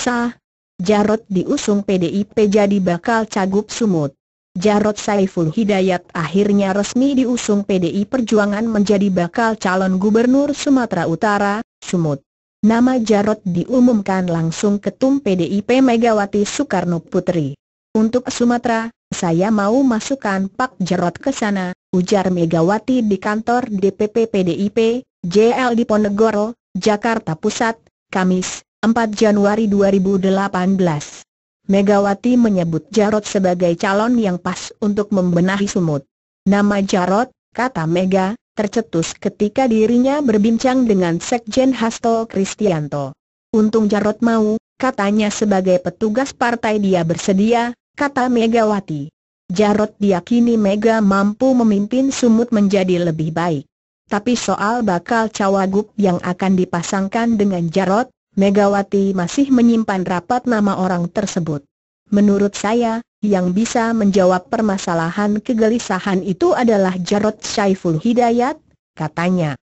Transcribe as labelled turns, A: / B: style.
A: Sa, Jarot diusung PDIP jadi bakal cagup sumut. Jarot Saiful Hidayat akhirnya resmi diusung PDI Perjuangan menjadi bakal calon gubernur Sumatera Utara, Sumut. Nama Jarot diumumkan langsung ketum PDIP Megawati Soekarno Putri. Untuk Sumatera, saya mau masukkan Pak Jarot ke sana, ujar Megawati di kantor DPP PDIP, JL Diponegoro, Jakarta Pusat, Kamis, 4 Januari 2018. Megawati menyebut Jarot sebagai calon yang pas untuk membenahi sumut. Nama Jarot, kata Mega, tercetus ketika dirinya berbincang dengan Sekjen Hasto Kristianto. Untung Jarot mau, katanya sebagai petugas partai dia bersedia, kata Megawati. Jarot diyakini Mega mampu memimpin sumut menjadi lebih baik. Tapi soal bakal cawagup yang akan dipasangkan dengan Jarot, Megawati masih menyimpan rapat nama orang tersebut. Menurut saya, yang bisa menjawab permasalahan kegelisahan itu adalah Jarod Syaiful Hidayat, katanya.